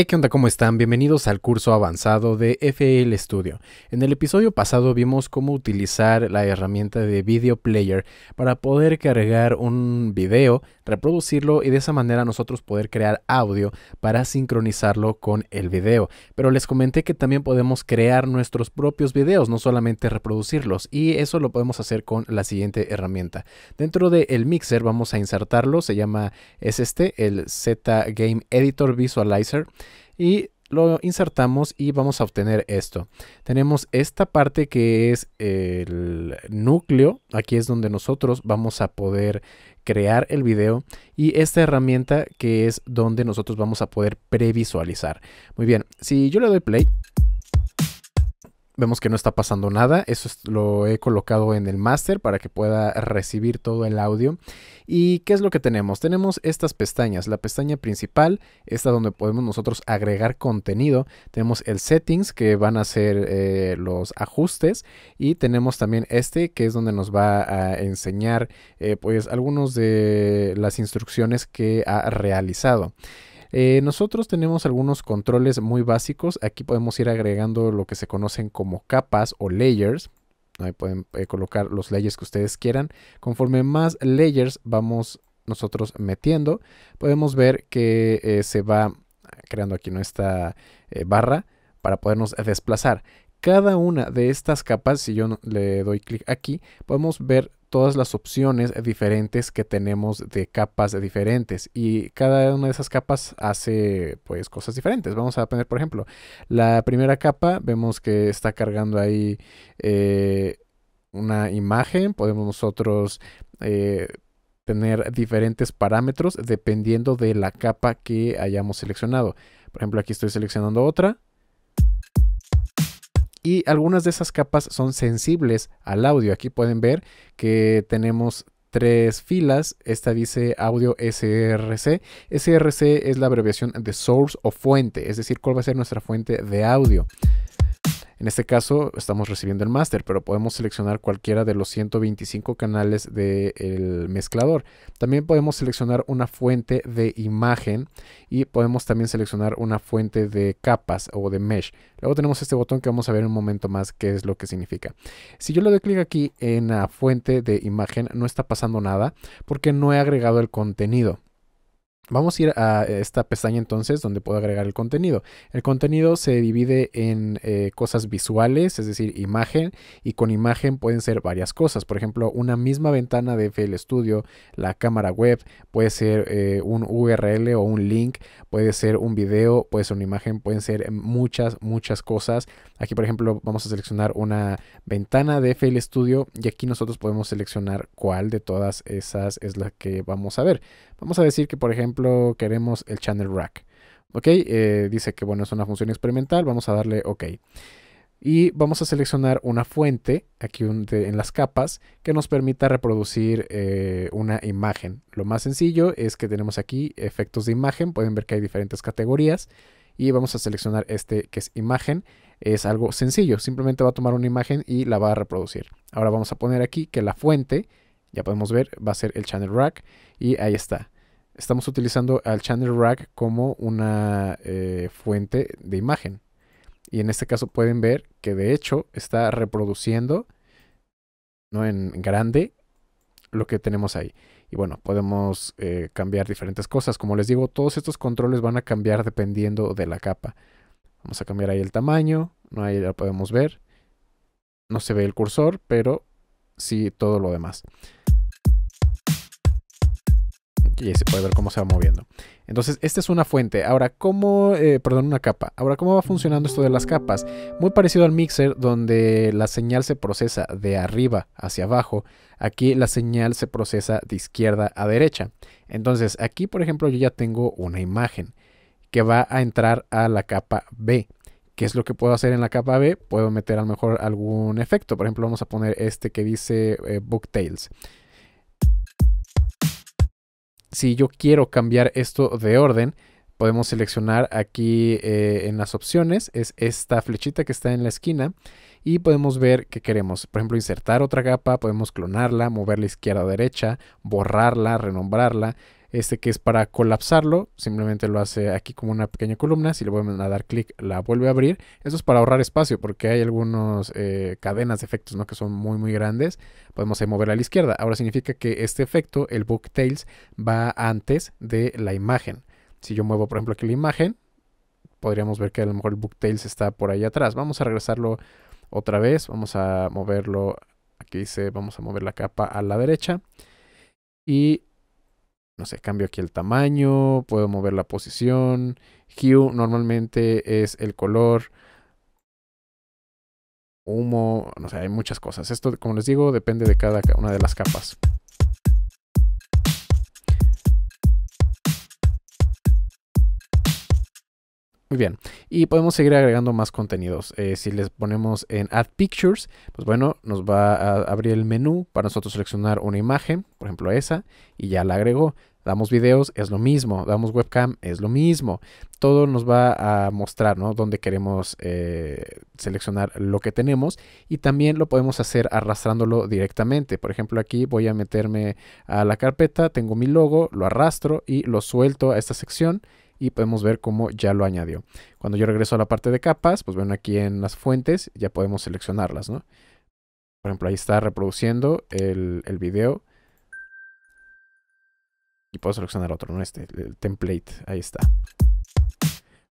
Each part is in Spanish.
Hey, ¿qué onda? ¿Cómo están? Bienvenidos al curso avanzado de FL Studio. En el episodio pasado vimos cómo utilizar la herramienta de Video Player para poder cargar un video, reproducirlo y de esa manera nosotros poder crear audio para sincronizarlo con el video. Pero les comenté que también podemos crear nuestros propios videos, no solamente reproducirlos, y eso lo podemos hacer con la siguiente herramienta. Dentro del mixer vamos a insertarlo, se llama, es este, el Z Game Editor Visualizer y lo insertamos y vamos a obtener esto. Tenemos esta parte que es el núcleo, aquí es donde nosotros vamos a poder crear el video y esta herramienta que es donde nosotros vamos a poder previsualizar. Muy bien, si yo le doy play, Vemos que no está pasando nada. Eso lo he colocado en el master para que pueda recibir todo el audio. ¿Y qué es lo que tenemos? Tenemos estas pestañas. La pestaña principal, esta donde podemos nosotros agregar contenido. Tenemos el settings que van a ser eh, los ajustes. Y tenemos también este que es donde nos va a enseñar eh, pues algunos de las instrucciones que ha realizado. Eh, nosotros tenemos algunos controles muy básicos. Aquí podemos ir agregando lo que se conocen como capas o layers. Ahí pueden eh, colocar los layers que ustedes quieran. Conforme más layers vamos nosotros metiendo, podemos ver que eh, se va creando aquí nuestra barra para podernos desplazar. Cada una de estas capas, si yo le doy clic aquí, podemos ver todas las opciones diferentes que tenemos de capas diferentes y cada una de esas capas hace pues cosas diferentes. Vamos a poner por ejemplo la primera capa, vemos que está cargando ahí eh, una imagen, podemos nosotros... Eh, tener diferentes parámetros dependiendo de la capa que hayamos seleccionado. Por ejemplo, aquí estoy seleccionando otra y algunas de esas capas son sensibles al audio. Aquí pueden ver que tenemos tres filas. Esta dice audio SRC. SRC es la abreviación de source o fuente, es decir, cuál va a ser nuestra fuente de audio. En este caso estamos recibiendo el master, pero podemos seleccionar cualquiera de los 125 canales del mezclador. También podemos seleccionar una fuente de imagen y podemos también seleccionar una fuente de capas o de mesh. Luego tenemos este botón que vamos a ver en un momento más qué es lo que significa. Si yo le doy clic aquí en la fuente de imagen no está pasando nada porque no he agregado el contenido. Vamos a ir a esta pestaña entonces donde puedo agregar el contenido. El contenido se divide en eh, cosas visuales, es decir, imagen, y con imagen pueden ser varias cosas. Por ejemplo, una misma ventana de FL Studio, la cámara web, puede ser eh, un URL o un link, puede ser un video, puede ser una imagen, pueden ser muchas, muchas cosas. Aquí, por ejemplo, vamos a seleccionar una ventana de FL Studio y aquí nosotros podemos seleccionar cuál de todas esas es la que vamos a ver. Vamos a decir que, por ejemplo, queremos el channel rack. ¿Ok? Eh, dice que bueno, es una función experimental. Vamos a darle OK. Y vamos a seleccionar una fuente, aquí en las capas, que nos permita reproducir eh, una imagen. Lo más sencillo es que tenemos aquí efectos de imagen. Pueden ver que hay diferentes categorías. Y vamos a seleccionar este que es imagen. Es algo sencillo. Simplemente va a tomar una imagen y la va a reproducir. Ahora vamos a poner aquí que la fuente, ya podemos ver, va a ser el channel rack. Y ahí está estamos utilizando al channel rack como una eh, fuente de imagen. Y en este caso pueden ver que de hecho está reproduciendo ¿no? en grande lo que tenemos ahí. Y bueno, podemos eh, cambiar diferentes cosas. Como les digo, todos estos controles van a cambiar dependiendo de la capa. Vamos a cambiar ahí el tamaño. ¿no? Ahí lo podemos ver. No se ve el cursor, pero sí todo lo demás. Y ahí se puede ver cómo se va moviendo. Entonces, esta es una fuente. Ahora, ¿cómo, eh, perdón, una capa? Ahora, ¿cómo va funcionando esto de las capas? Muy parecido al mixer, donde la señal se procesa de arriba hacia abajo. Aquí la señal se procesa de izquierda a derecha. Entonces, aquí, por ejemplo, yo ya tengo una imagen que va a entrar a la capa B. ¿Qué es lo que puedo hacer en la capa B? Puedo meter a lo mejor algún efecto. Por ejemplo, vamos a poner este que dice Book eh, Booktails si yo quiero cambiar esto de orden, podemos seleccionar aquí eh, en las opciones, es esta flechita que está en la esquina y podemos ver qué queremos. Por ejemplo, insertar otra capa, podemos clonarla, moverla izquierda o derecha, borrarla, renombrarla, este que es para colapsarlo, simplemente lo hace aquí como una pequeña columna, si le vuelven a dar clic la vuelve a abrir, eso es para ahorrar espacio porque hay algunas eh, cadenas de efectos ¿no? que son muy muy grandes, podemos eh, moverla a la izquierda, ahora significa que este efecto, el Booktails, va antes de la imagen, si yo muevo por ejemplo aquí la imagen, podríamos ver que a lo mejor el Booktails está por ahí atrás, vamos a regresarlo otra vez, vamos a moverlo, aquí dice, vamos a mover la capa a la derecha, y no sé, cambio aquí el tamaño, puedo mover la posición. Hue normalmente es el color, humo, no sé, hay muchas cosas. Esto, como les digo, depende de cada una de las capas. Muy bien, y podemos seguir agregando más contenidos. Eh, si les ponemos en Add Pictures, pues bueno, nos va a abrir el menú para nosotros seleccionar una imagen, por ejemplo esa, y ya la agregó. Damos videos, es lo mismo. Damos webcam, es lo mismo. Todo nos va a mostrar, ¿no? Donde queremos eh, seleccionar lo que tenemos. Y también lo podemos hacer arrastrándolo directamente. Por ejemplo, aquí voy a meterme a la carpeta, tengo mi logo, lo arrastro y lo suelto a esta sección y podemos ver cómo ya lo añadió. Cuando yo regreso a la parte de capas, pues ven aquí en las fuentes ya podemos seleccionarlas, ¿no? Por ejemplo, ahí está reproduciendo el, el video. Y puedo seleccionar otro, ¿no? Este, el template, ahí está.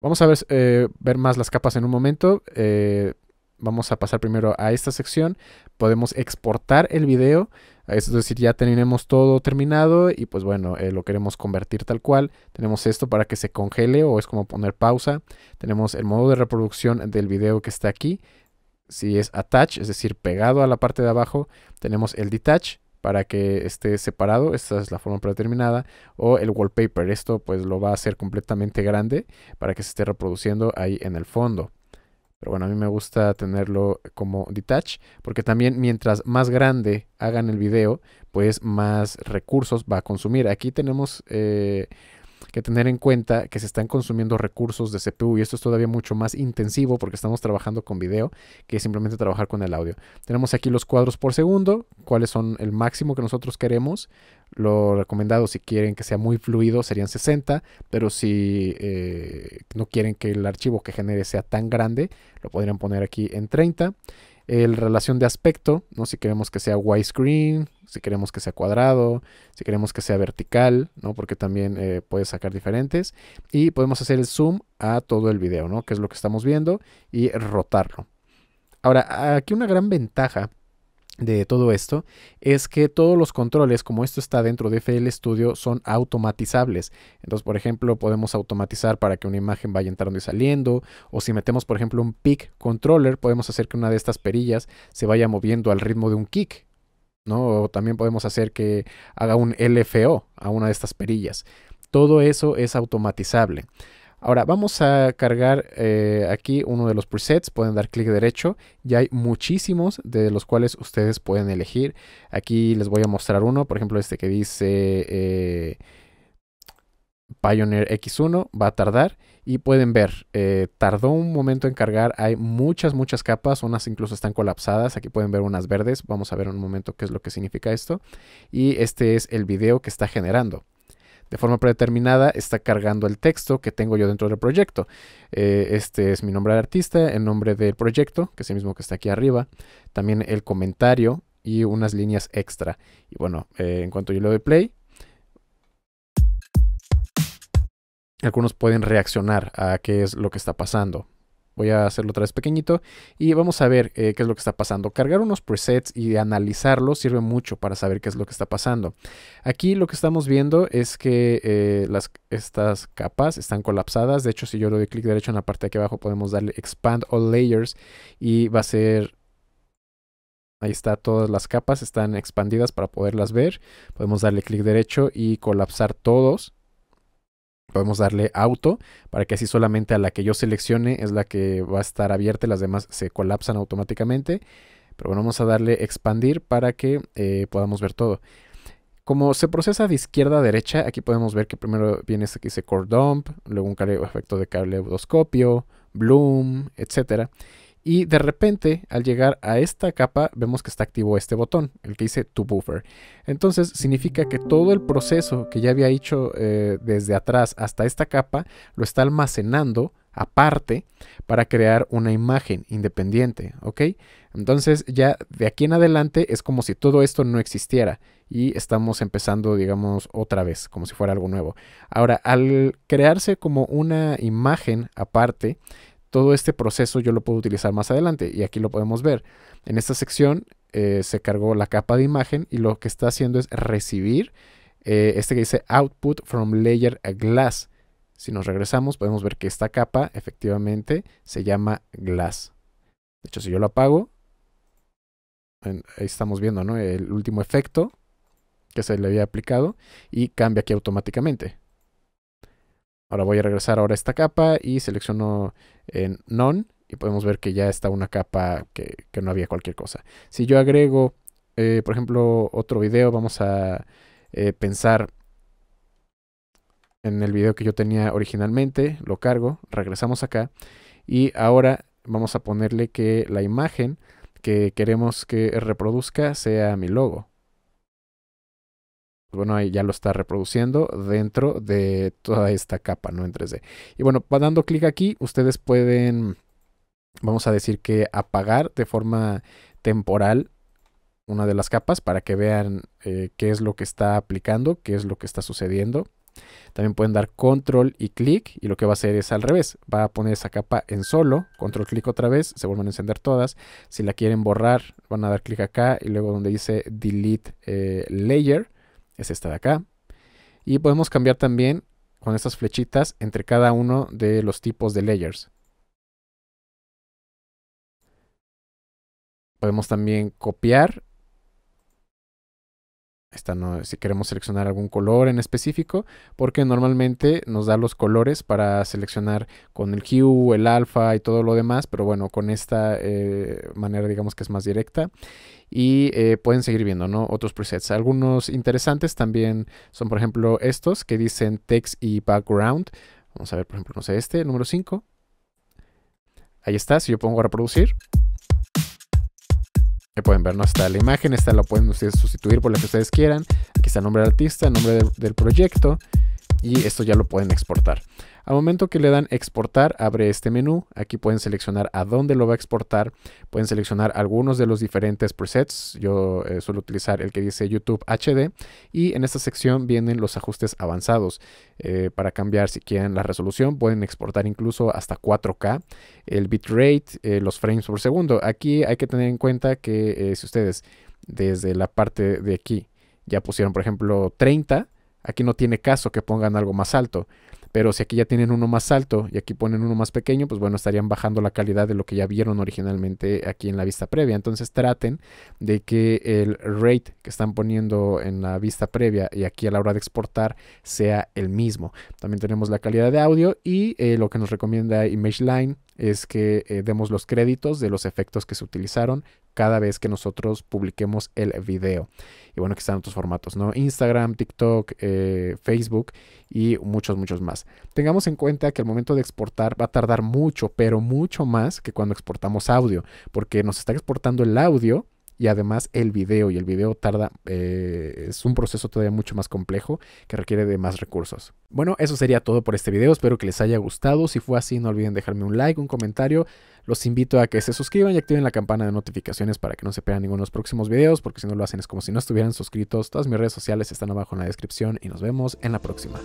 Vamos a ver, eh, ver más las capas en un momento. Eh, vamos a pasar primero a esta sección. Podemos exportar el video. Es decir, ya tenemos todo terminado y pues bueno, eh, lo queremos convertir tal cual. Tenemos esto para que se congele o es como poner pausa. Tenemos el modo de reproducción del video que está aquí. Si es attach, es decir, pegado a la parte de abajo, tenemos el detach, para que esté separado, esta es la forma predeterminada, o el wallpaper, esto pues lo va a hacer completamente grande para que se esté reproduciendo ahí en el fondo. Pero bueno, a mí me gusta tenerlo como detach, porque también mientras más grande hagan el video, pues más recursos va a consumir. Aquí tenemos eh, que tener en cuenta que se están consumiendo recursos de CPU y esto es todavía mucho más intensivo porque estamos trabajando con video que simplemente trabajar con el audio. Tenemos aquí los cuadros por segundo, cuáles son el máximo que nosotros queremos. Lo recomendado si quieren que sea muy fluido serían 60, pero si eh, no quieren que el archivo que genere sea tan grande, lo podrían poner aquí en 30 el relación de aspecto, ¿no? Si queremos que sea widescreen, si queremos que sea cuadrado, si queremos que sea vertical, ¿no? Porque también eh, puede puedes sacar diferentes. Y podemos hacer el zoom a todo el video, ¿no? Que es lo que estamos viendo y rotarlo. Ahora, aquí una gran ventaja de todo esto es que todos los controles, como esto está dentro de FL Studio, son automatizables. Entonces, por ejemplo, podemos automatizar para que una imagen vaya entrando y saliendo, o si metemos, por ejemplo, un pick controller, podemos hacer que una de estas perillas se vaya moviendo al ritmo de un kick, ¿no? O también podemos hacer que haga un LFO a una de estas perillas. Todo eso es automatizable. Ahora vamos a cargar eh, aquí uno de los presets, pueden dar clic derecho, ya hay muchísimos de los cuales ustedes pueden elegir. Aquí les voy a mostrar uno, por ejemplo este que dice eh, Pioneer X1, va a tardar y pueden ver, eh, tardó un momento en cargar, hay muchas, muchas capas, unas incluso están colapsadas, aquí pueden ver unas verdes, vamos a ver un momento qué es lo que significa esto. Y este es el video que está generando de forma predeterminada está cargando el texto que tengo yo dentro del proyecto. Eh, este es mi nombre de artista, el nombre del proyecto, que es el mismo que está aquí arriba, también el comentario y unas líneas extra. Y bueno, eh, en cuanto yo le doy play, algunos pueden reaccionar a qué es lo que está pasando. Voy a hacerlo otra vez pequeñito y vamos a ver eh, qué es lo que está pasando. Cargar unos presets y analizarlos sirve mucho para saber qué es lo que está pasando. Aquí lo que estamos viendo es que eh, estas capas están colapsadas. De hecho, si yo le doy clic derecho en la parte de aquí abajo, podemos darle Expand All Layers y va a ser Ahí está, todas las capas están expandidas para poderlas ver. Podemos darle clic derecho y colapsar todos podemos darle auto para que así solamente a la que yo seleccione es la que va a estar abierta y las demás se colapsan automáticamente. Pero bueno, vamos a darle expandir para que eh, podamos ver todo. Como se procesa de izquierda a derecha, aquí podemos ver que primero viene este que dice Core Dump, luego un efecto de cable Bloom, etcétera. Y de repente, al llegar a esta capa, vemos que está activo este botón, el que dice To Buffer. Entonces, significa que todo el proceso que ya había hecho eh, desde atrás hasta esta capa, lo está almacenando aparte para crear una imagen independiente, Entonces ya de aquí en adelante es como si todo esto no existiera y estamos empezando, digamos, otra vez, como si fuera algo nuevo. Ahora, al crearse como una imagen aparte, todo este proceso yo lo puedo utilizar más adelante y aquí lo podemos ver. En esta sección eh, se cargó la capa de imagen y lo que está haciendo es recibir eh, este que dice output from layer glass. Si nos regresamos podemos ver que esta capa efectivamente se llama glass. De hecho si yo lo apago, ahí estamos viendo el último efecto que se le había aplicado y cambia aquí automáticamente. Ahora voy a regresar ahora a esta capa y selecciono en eh, None y podemos ver que ya está una capa que, no había cualquier cosa. Si yo agrego, eh, por ejemplo, otro video, vamos a eh, pensar en el video que yo tenía originalmente, lo cargo, regresamos acá y ahora vamos a ponerle que la imagen que queremos que reproduzca sea mi logo. Pues, bueno, ahí ya lo está reproduciendo dentro de toda esta capa, ¿no? En 3D. Y bueno, dando clic aquí, ustedes pueden, vamos a decir que apagar de forma temporal una de las capas para que vean eh, qué es lo que está aplicando, qué es lo que está sucediendo. También pueden dar control y clic y lo que va a hacer es al revés. Va a poner esa capa en solo, control clic otra vez, se vuelven a encender todas. Si la quieren borrar, van a dar clic acá y luego donde dice delete eh, layer, es esta de acá. Y podemos cambiar también con estas flechitas entre cada uno de los tipos de layers. Podemos también copiar esta no, si queremos seleccionar algún color en específico, porque normalmente nos da los colores para seleccionar con el hue, el alfa y todo lo demás, pero bueno, con esta eh, manera digamos que es más directa. Y eh, pueden seguir viendo ¿no? otros presets. Algunos interesantes también son, por ejemplo, estos que dicen text y background. Vamos a ver, por ejemplo, no sé, este, número 5. Ahí está, si yo pongo a reproducir pueden ver, no está la imagen, esta la pueden ustedes sustituir por la que ustedes quieran. Aquí está el nombre del artista, nombre del proyecto y esto ya lo pueden exportar. Al momento que le dan exportar, abre este menú. Aquí pueden seleccionar a dónde lo va a exportar. Pueden seleccionar algunos de los diferentes presets. Yo eh, suelo utilizar el que dice YouTube HD. Y en esta sección vienen los ajustes avanzados. Eh, para cambiar si quieren la resolución, pueden exportar incluso hasta 4K. El bitrate, eh, los frames por segundo. Aquí hay que tener en cuenta que si ustedes desde la parte de aquí ya pusieron por ejemplo 30, aquí no tiene caso que pongan algo más alto. Pero si aquí ya tienen uno más alto y aquí ponen uno más pequeño, pues bueno, estarían bajando la calidad de lo que ya vieron originalmente aquí en la vista previa. Entonces traten de que el rate que están poniendo en la vista previa y aquí a la hora de exportar sea el mismo. También tenemos la calidad de audio y eh, lo que nos recomienda ImageLine es que eh, demos los créditos de los efectos que se utilizaron, cada vez que nosotros publiquemos el video. Y bueno, que están otros formatos, ¿no? Instagram, TikTok, eh, Facebook y muchos, muchos más. Tengamos en cuenta que el momento de exportar va a tardar mucho, pero mucho más que cuando exportamos audio, porque nos está exportando el audio y además el video. Y el video tarda, eh, es un proceso todavía mucho más complejo que requiere de más recursos. Bueno, eso sería todo por este video. Espero que les haya gustado. Si fue así, no olviden dejarme un like, un comentario. Los invito a que se suscriban y activen la campana de notificaciones para que no se pierdan ninguno de los próximos videos, porque si no lo hacen es como si no estuvieran suscritos. Todas mis redes sociales están abajo en la descripción y nos vemos en la próxima.